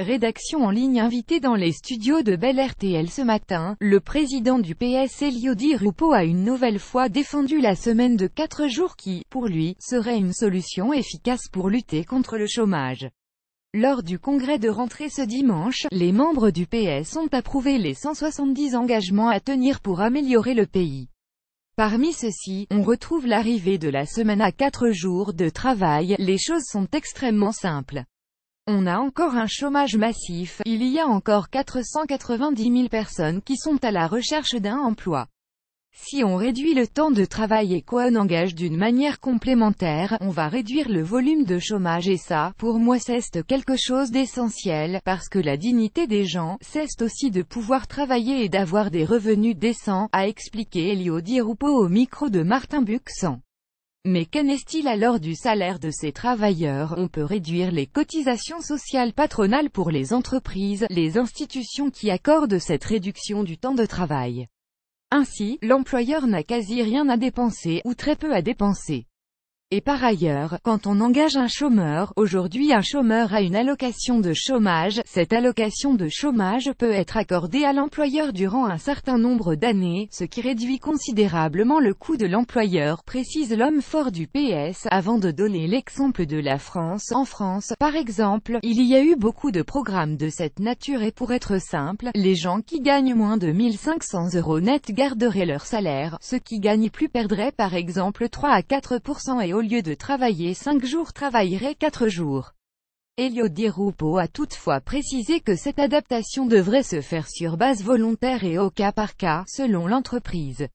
Rédaction en ligne invitée dans les studios de Bel RTL ce matin, le président du PS Elio Rupo a une nouvelle fois défendu la semaine de 4 jours qui, pour lui, serait une solution efficace pour lutter contre le chômage. Lors du congrès de rentrée ce dimanche, les membres du PS ont approuvé les 170 engagements à tenir pour améliorer le pays. Parmi ceux-ci, on retrouve l'arrivée de la semaine à 4 jours de travail, les choses sont extrêmement simples. On a encore un chômage massif, il y a encore 490 000 personnes qui sont à la recherche d'un emploi. Si on réduit le temps de travail et qu'on engage d'une manière complémentaire, on va réduire le volume de chômage et ça, pour moi c'est quelque chose d'essentiel, parce que la dignité des gens, c'est aussi de pouvoir travailler et d'avoir des revenus décents, a expliqué Elio Di Rupo au micro de Martin Buxan. Mais qu'en est-il alors du salaire de ces travailleurs On peut réduire les cotisations sociales patronales pour les entreprises, les institutions qui accordent cette réduction du temps de travail. Ainsi, l'employeur n'a quasi rien à dépenser, ou très peu à dépenser. Et par ailleurs, quand on engage un chômeur, aujourd'hui un chômeur a une allocation de chômage, cette allocation de chômage peut être accordée à l'employeur durant un certain nombre d'années, ce qui réduit considérablement le coût de l'employeur, précise l'homme fort du PS, avant de donner l'exemple de la France. En France, par exemple, il y a eu beaucoup de programmes de cette nature et pour être simple, les gens qui gagnent moins de 1500 euros net garderaient leur salaire, ceux qui gagnent plus perdraient par exemple 3 à 4% et au lieu de travailler 5 jours travaillerait 4 jours. Elio Di Rupo a toutefois précisé que cette adaptation devrait se faire sur base volontaire et au cas par cas, selon l'entreprise.